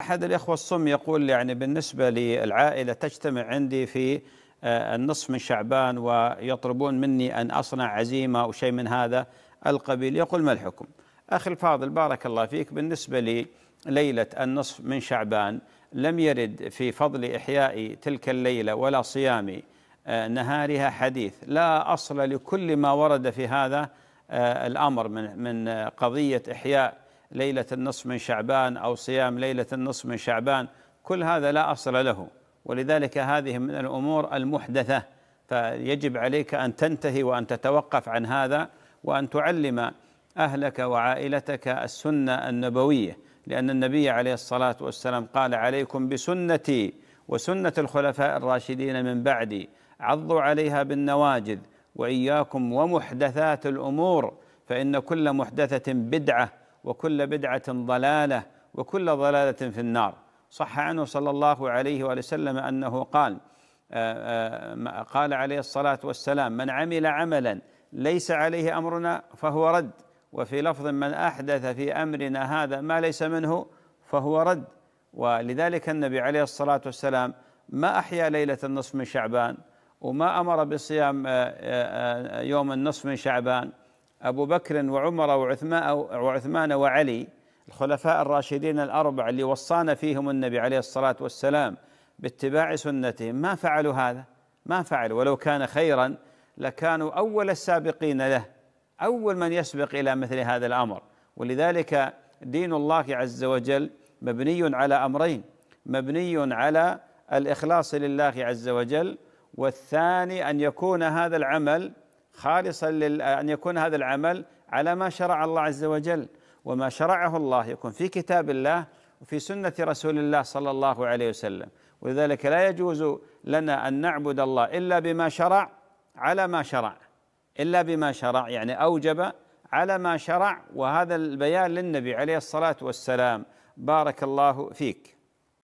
أحد الإخوة الصم يقول يعني بالنسبة للعائلة تجتمع عندي في آه، النصف من شعبان ويطلبون مني أن أصنع عزيمة أو شيء من هذا القبيل يقول ما الحكم أخي الفاضل بارك الله فيك بالنسبة لي ليلة النصف من شعبان لم يرد في فضل إحياء تلك الليلة ولا صيام آه، نهارها حديث لا أصل لكل ما ورد في هذا آه، الأمر من من قضية إحياء ليلة النصف من شعبان أو صيام ليلة النصف من شعبان كل هذا لا أصل له ولذلك هذه من الأمور المحدثة فيجب عليك أن تنتهي وأن تتوقف عن هذا وأن تعلم أهلك وعائلتك السنة النبوية لأن النبي عليه الصلاة والسلام قال عليكم بسنتي وسنة الخلفاء الراشدين من بعدي عضوا عليها بالنواجذ وإياكم ومحدثات الأمور فإن كل محدثة بدعة وكل بدعة ضلالة وكل ضلالة في النار صح عنه صلى الله عليه وآله وسلم أنه قال آه، آه، قال عليه الصلاة والسلام من عمل عملا ليس عليه أمرنا فهو رد وفي لفظ من أحدث في أمرنا هذا ما ليس منه فهو رد ولذلك النبي عليه الصلاة والسلام ما أحيا ليلة النصف من شعبان وما أمر بصيام آه، يوم النصف من شعبان أبو بكر وعمر وعثمان وعلي الخلفاء الراشدين الأربعة اللي وصانا فيهم النبي عليه الصلاة والسلام باتباع سنتهم ما فعلوا هذا ما فعلوا ولو كان خيرا لكانوا أول السابقين له أول من يسبق إلى مثل هذا الأمر ولذلك دين الله عز وجل مبني على أمرين مبني على الإخلاص لله عز وجل والثاني أن يكون هذا العمل خالصا لل... أن يكون هذا العمل على ما شرع الله عز وجل وما شرعه الله يكون في كتاب الله وفي سنة رسول الله صلى الله عليه وسلم ولذلك لا يجوز لنا أن نعبد الله إلا بما شرع على ما شرع إلا بما شرع يعني أوجب على ما شرع وهذا البيان للنبي عليه الصلاة والسلام بارك الله فيك